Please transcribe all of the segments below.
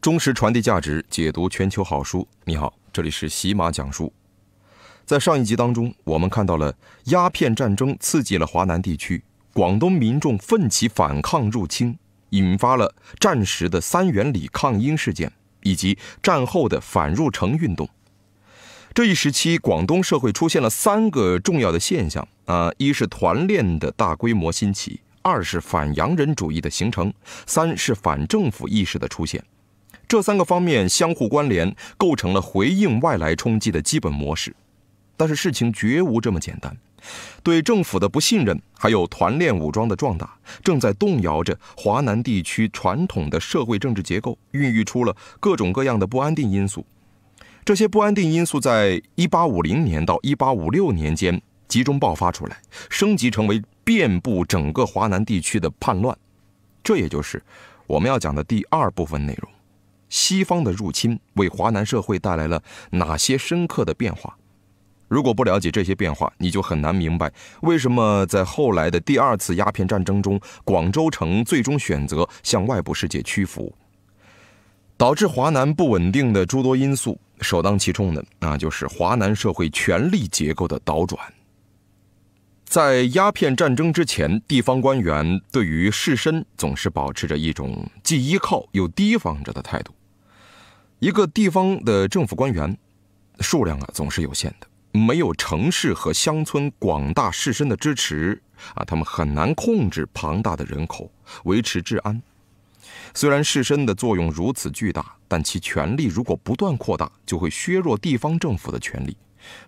忠实传递价值，解读全球好书。你好，这里是喜马讲书。在上一集当中，我们看到了鸦片战争刺激了华南地区广东民众奋起反抗入侵，引发了战时的三元里抗英事件，以及战后的反入城运动。这一时期，广东社会出现了三个重要的现象啊：一是团练的大规模兴起，二是反洋人主义的形成，三是反政府意识的出现。这三个方面相互关联，构成了回应外来冲击的基本模式。但是事情绝无这么简单，对政府的不信任，还有团练武装的壮大，正在动摇着华南地区传统的社会政治结构，孕育出了各种各样的不安定因素。这些不安定因素在1850年到1856年间集中爆发出来，升级成为遍布整个华南地区的叛乱。这也就是我们要讲的第二部分内容。西方的入侵为华南社会带来了哪些深刻的变化？如果不了解这些变化，你就很难明白为什么在后来的第二次鸦片战争中，广州城最终选择向外部世界屈服，导致华南不稳定的诸多因素。首当其冲的那就是华南社会权力结构的倒转。在鸦片战争之前，地方官员对于士绅总是保持着一种既依靠又提防着的态度。一个地方的政府官员数量啊，总是有限的。没有城市和乡村广大士绅的支持啊，他们很难控制庞大的人口，维持治安。虽然士绅的作用如此巨大，但其权力如果不断扩大，就会削弱地方政府的权力。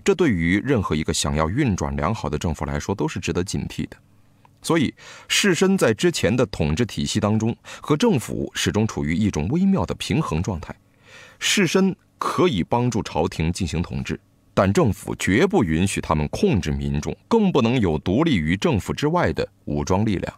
这对于任何一个想要运转良好的政府来说，都是值得警惕的。所以，士绅在之前的统治体系当中，和政府始终处于一种微妙的平衡状态。士绅可以帮助朝廷进行统治，但政府绝不允许他们控制民众，更不能有独立于政府之外的武装力量。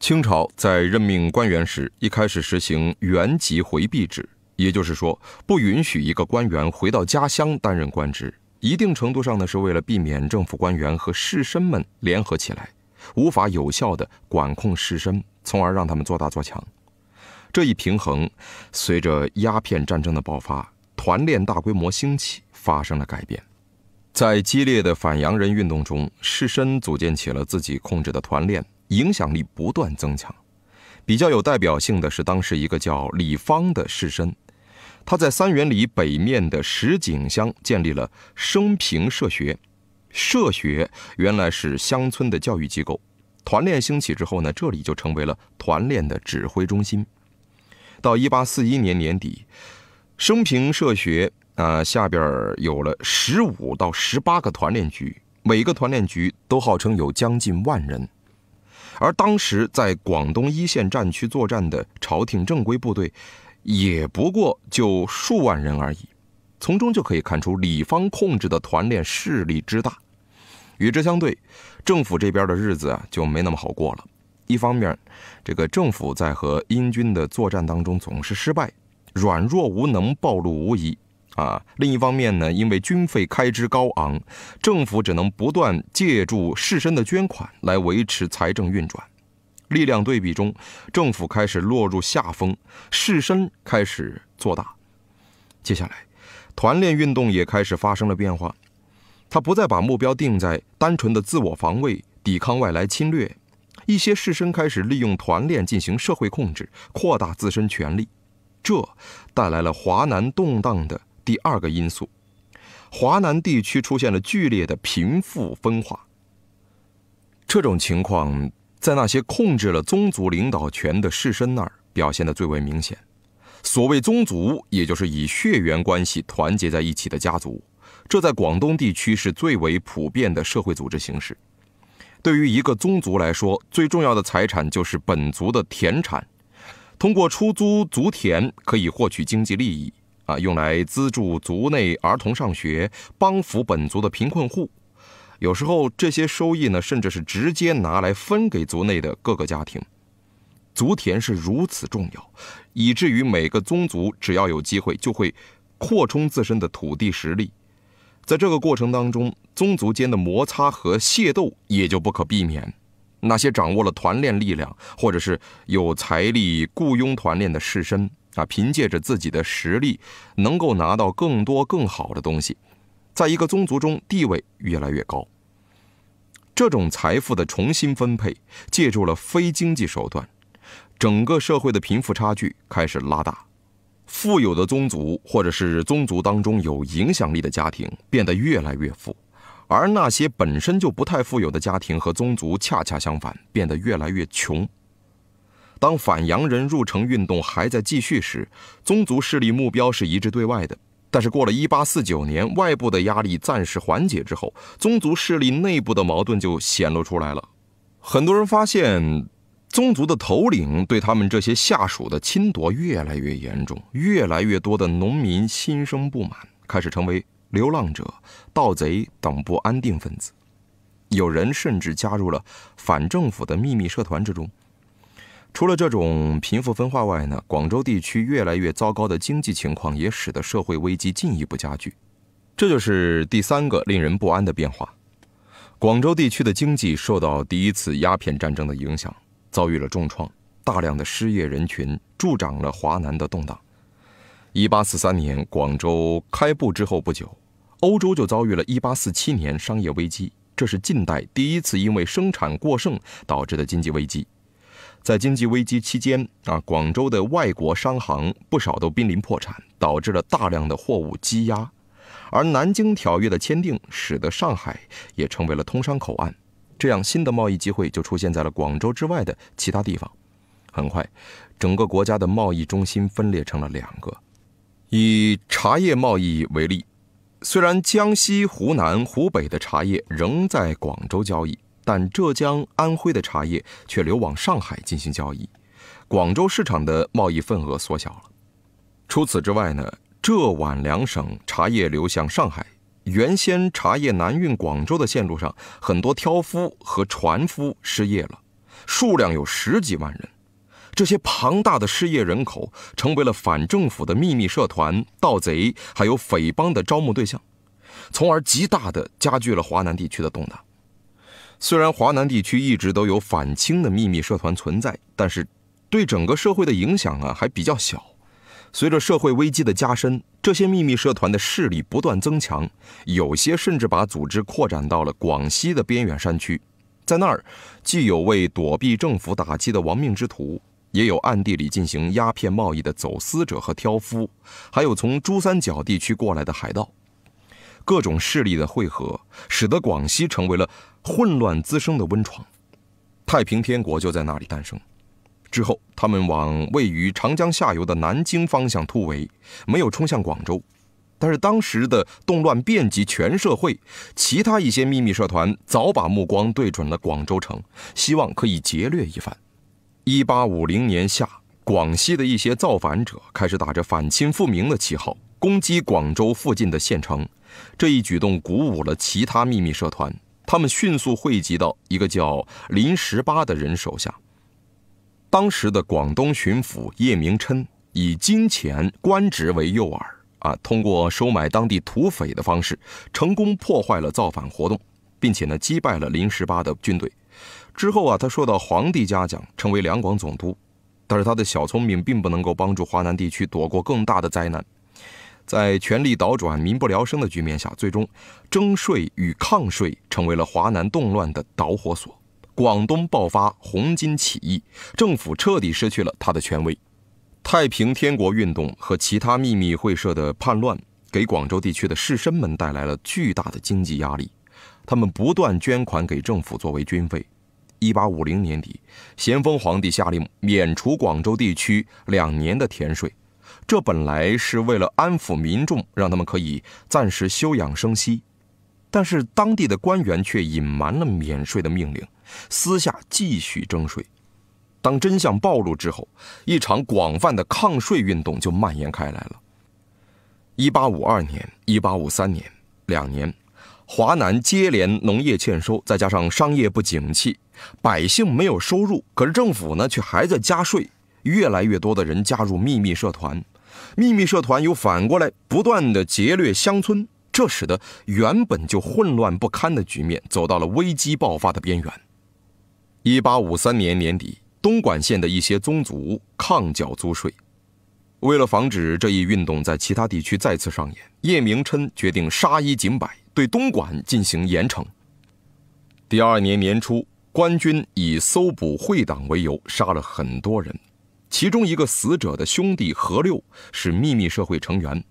清朝在任命官员时，一开始实行原籍回避制，也就是说，不允许一个官员回到家乡担任官职。一定程度上呢，是为了避免政府官员和士绅们联合起来，无法有效地管控士绅，从而让他们做大做强。这一平衡，随着鸦片战争的爆发，团练大规模兴起，发生了改变。在激烈的反洋人运动中，士绅组建起了自己控制的团练，影响力不断增强。比较有代表性的是当时一个叫李芳的士绅，他在三元里北面的石井乡建立了升平社学。社学原来是乡村的教育机构，团练兴起之后呢，这里就成为了团练的指挥中心。到一八四一年年底，升平社学啊，下边有了十五到十八个团练局，每个团练局都号称有将近万人，而当时在广东一线战区作战的朝廷正规部队，也不过就数万人而已。从中就可以看出李芳控制的团练势力之大。与之相对，政府这边的日子啊就没那么好过了。一方面，这个政府在和英军的作战当中总是失败，软弱无能暴露无遗，啊；另一方面呢，因为军费开支高昂，政府只能不断借助士绅的捐款来维持财政运转。力量对比中，政府开始落入下风，士绅开始做大。接下来，团练运动也开始发生了变化，他不再把目标定在单纯的自我防卫、抵抗外来侵略。一些士绅开始利用团练进行社会控制，扩大自身权力，这带来了华南动荡的第二个因素。华南地区出现了剧烈的贫富分化。这种情况在那些控制了宗族领导权的士绅那儿表现的最为明显。所谓宗族，也就是以血缘关系团结在一起的家族，这在广东地区是最为普遍的社会组织形式。对于一个宗族来说，最重要的财产就是本族的田产。通过出租族田，可以获取经济利益，啊，用来资助族内儿童上学，帮扶本族的贫困户。有时候，这些收益呢，甚至是直接拿来分给族内的各个家庭。族田是如此重要，以至于每个宗族只要有机会，就会扩充自身的土地实力。在这个过程当中，宗族间的摩擦和械斗也就不可避免。那些掌握了团练力量，或者是有财力雇佣团练的士绅，啊，凭借着自己的实力，能够拿到更多更好的东西，在一个宗族中地位越来越高。这种财富的重新分配，借助了非经济手段，整个社会的贫富差距开始拉大。富有的宗族，或者是宗族当中有影响力的家庭，变得越来越富；而那些本身就不太富有的家庭和宗族，恰恰相反，变得越来越穷。当反洋人入城运动还在继续时，宗族势力目标是一致对外的。但是，过了1849年，外部的压力暂时缓解之后，宗族势力内部的矛盾就显露出来了。很多人发现。宗族的头领对他们这些下属的侵夺越来越严重，越来越多的农民心生不满，开始成为流浪者、盗贼等不安定分子。有人甚至加入了反政府的秘密社团之中。除了这种贫富分化外呢，广州地区越来越糟糕的经济情况也使得社会危机进一步加剧。这就是第三个令人不安的变化。广州地区的经济受到第一次鸦片战争的影响。遭遇了重创，大量的失业人群助长了华南的动荡。一八四三年广州开埠之后不久，欧洲就遭遇了1847年商业危机，这是近代第一次因为生产过剩导致的经济危机。在经济危机期间啊，广州的外国商行不少都濒临破产，导致了大量的货物积压。而南京条约的签订，使得上海也成为了通商口岸。这样，新的贸易机会就出现在了广州之外的其他地方。很快，整个国家的贸易中心分裂成了两个。以茶叶贸易为例，虽然江西、湖南、湖北的茶叶仍在广州交易，但浙江、安徽的茶叶却流往上海进行交易。广州市场的贸易份额缩小了。除此之外呢？浙皖两省茶叶流向上海。原先茶叶南运广州的线路上，很多挑夫和船夫失业了，数量有十几万人。这些庞大的失业人口，成为了反政府的秘密社团、盗贼还有匪帮的招募对象，从而极大的加剧了华南地区的动荡。虽然华南地区一直都有反清的秘密社团存在，但是对整个社会的影响啊，还比较小。随着社会危机的加深，这些秘密社团的势力不断增强，有些甚至把组织扩展到了广西的边远山区。在那儿，既有为躲避政府打击的亡命之徒，也有暗地里进行鸦片贸易的走私者和挑夫，还有从珠三角地区过来的海盗。各种势力的汇合，使得广西成为了混乱滋生的温床。太平天国就在那里诞生。之后，他们往位于长江下游的南京方向突围，没有冲向广州。但是当时的动乱遍及全社会，其他一些秘密社团早把目光对准了广州城，希望可以劫掠一番。一八五零年夏，广西的一些造反者开始打着反清复明的旗号，攻击广州附近的县城。这一举动鼓舞了其他秘密社团，他们迅速汇集到一个叫林十八的人手下。当时的广东巡抚叶明琛以金钱官职为诱饵，啊，通过收买当地土匪的方式，成功破坏了造反活动，并且呢击败了林十八的军队。之后啊，他受到皇帝嘉奖，成为两广总督。但是他的小聪明并不能够帮助华南地区躲过更大的灾难。在权力倒转、民不聊生的局面下，最终征税与抗税成为了华南动乱的导火索。广东爆发红巾起义，政府彻底失去了他的权威。太平天国运动和其他秘密会社的叛乱，给广州地区的士绅们带来了巨大的经济压力。他们不断捐款给政府作为军费。一八五零年底，咸丰皇帝下令免除广州地区两年的田税，这本来是为了安抚民众，让他们可以暂时休养生息。但是当地的官员却隐瞒了免税的命令，私下继续征税。当真相暴露之后，一场广泛的抗税运动就蔓延开来了。一八五二年、一八五三年，两年，华南接连农业欠收，再加上商业不景气，百姓没有收入，可是政府呢却还在加税。越来越多的人加入秘密社团，秘密社团又反过来不断的劫掠乡村。这使得原本就混乱不堪的局面走到了危机爆发的边缘。一八五三年年底，东莞县的一些宗族抗缴租税，为了防止这一运动在其他地区再次上演，叶明琛决定杀一儆百，对东莞进行严惩。第二年年初，官军以搜捕会党为由，杀了很多人，其中一个死者的兄弟何六是秘密社会成员。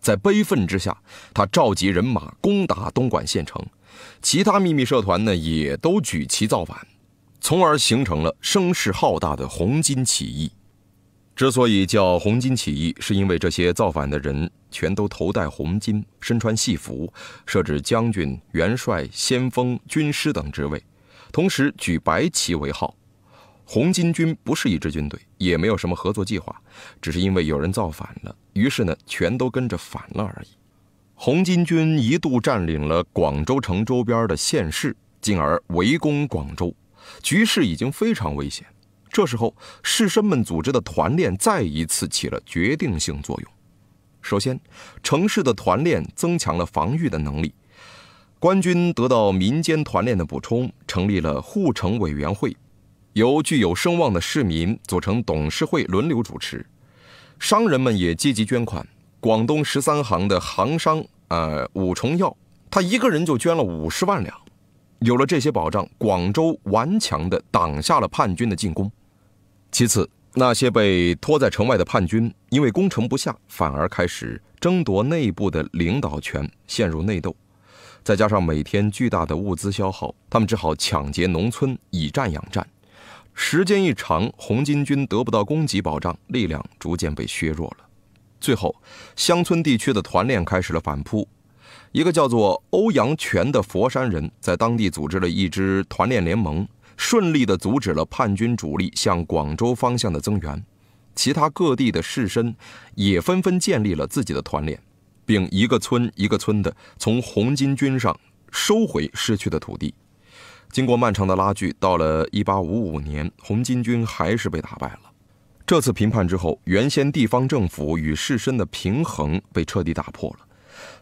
在悲愤之下，他召集人马攻打东莞县城，其他秘密社团呢也都举旗造反，从而形成了声势浩大的红巾起义。之所以叫红巾起义，是因为这些造反的人全都头戴红巾，身穿戏服，设置将军、元帅、先锋、军师等职位，同时举白旗为号。红巾军不是一支军队，也没有什么合作计划，只是因为有人造反了，于是呢，全都跟着反了而已。红巾军一度占领了广州城周边的县市，进而围攻广州，局势已经非常危险。这时候，士绅们组织的团练再一次起了决定性作用。首先，城市的团练增强了防御的能力，官军得到民间团练的补充，成立了护城委员会。由具有声望的市民组成董事会轮流主持，商人们也积极捐款。广东十三行的行商呃伍崇耀，他一个人就捐了五十万两。有了这些保障，广州顽强地挡下了叛军的进攻。其次，那些被拖在城外的叛军，因为攻城不下，反而开始争夺内部的领导权，陷入内斗。再加上每天巨大的物资消耗，他们只好抢劫农村，以战养战。时间一长，红巾军得不到供给保障，力量逐渐被削弱了。最后，乡村地区的团练开始了反扑。一个叫做欧阳全的佛山人在当地组织了一支团练联盟，顺利地阻止了叛军主力向广州方向的增援。其他各地的士绅也纷纷建立了自己的团练，并一个村一个村的从红巾军上收回失去的土地。经过漫长的拉锯，到了一八五五年，红巾军还是被打败了。这次平叛之后，原先地方政府与士绅的平衡被彻底打破了。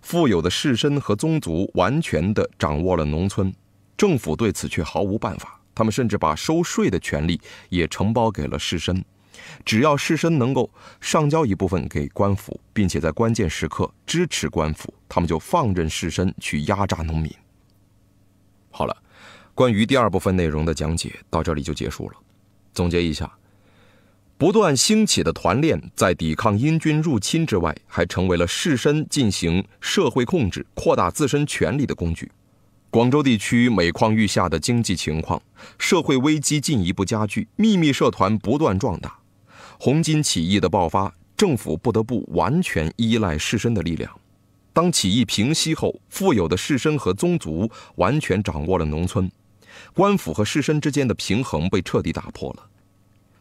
富有的士绅和宗族完全的掌握了农村，政府对此却毫无办法。他们甚至把收税的权利也承包给了士绅，只要士绅能够上交一部分给官府，并且在关键时刻支持官府，他们就放任士绅去压榨农民。好了。关于第二部分内容的讲解到这里就结束了。总结一下，不断兴起的团练在抵抗英军入侵之外，还成为了士绅进行社会控制、扩大自身权力的工具。广州地区每况愈下的经济情况，社会危机进一步加剧，秘密社团不断壮大，红巾起义的爆发，政府不得不完全依赖士绅的力量。当起义平息后，富有的士绅和宗族完全掌握了农村。官府和士绅之间的平衡被彻底打破了，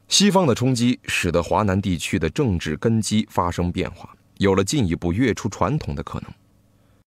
西方的冲击使得华南地区的政治根基发生变化，有了进一步跃出传统的可能。